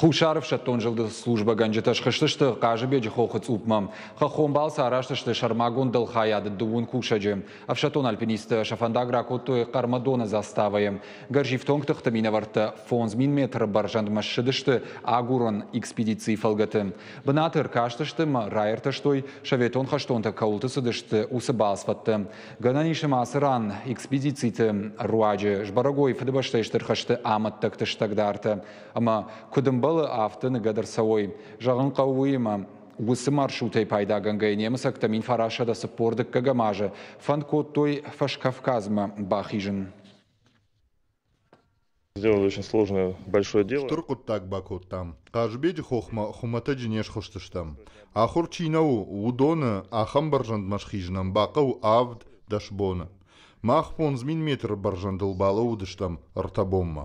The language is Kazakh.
Хушаров шатон жылды служба ганжеташ хыштышты қажыбе жи хохыц упмам. Хахомбал сараштышты шармагон хаяды дуун кушажем. Авшатон альпинисты шафандагра коттой кармадона заставаем. Гаржифтонг тыхтамина варты фонз мин метр шыдышты агурон экспедиции фалгаты. Бынатыр каштышты ма райыртыштой шаветон хаштонта каулты сыдышты усы басфатты. Гананишым асыран экспедициты руажы жбарагой фыдыбаштайштыр хашты амат тактыштагдарты. Ама күдімбі بەڵە ئافتن گەدەرسەوەی ژەغن قەویمە. وسمار шутай пайда гангай немысак тамин фарашада сыппордык кагамажы. Фан код той фаш Кавказма бахижин. Сделали очень сложное большое дело. Штуркут так бакут там. Кажбеди хохма хумата джинеш хоштыштам. Ахур чинау удона ахам баржанд машхижнам бакау авд дашбона. Махпон змин метр баржандылбалы удыштам ртабомма.